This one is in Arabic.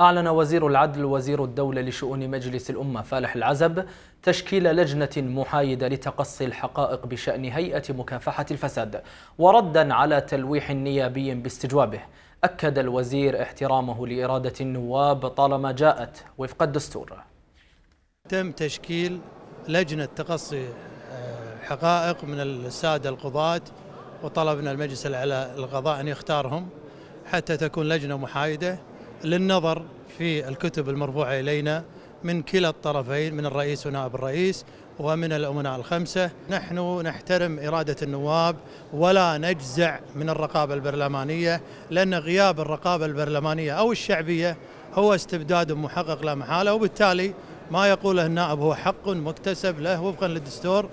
أعلن وزير العدل وزير الدولة لشؤون مجلس الأمة فالح العزب تشكيل لجنة محايدة لتقصي الحقائق بشأن هيئة مكافحة الفساد وردا على تلويح نيابي باستجوابه أكد الوزير احترامه لإرادة النواب طالما جاءت وفق الدستور تم تشكيل لجنة تقصي آه، حقائق من السادة القضاة وطلبنا المجلس الأعلى للقضاء أن يختارهم حتى تكون لجنة محايدة للنظر في الكتب المرفوعة إلينا من كلا الطرفين من الرئيس ونائب الرئيس ومن الأمناء الخمسة نحن نحترم إرادة النواب ولا نجزع من الرقابة البرلمانية لأن غياب الرقابة البرلمانية أو الشعبية هو استبداد محقق لا محالة وبالتالي ما يقوله النائب هو حق مكتسب له وفقا للدستور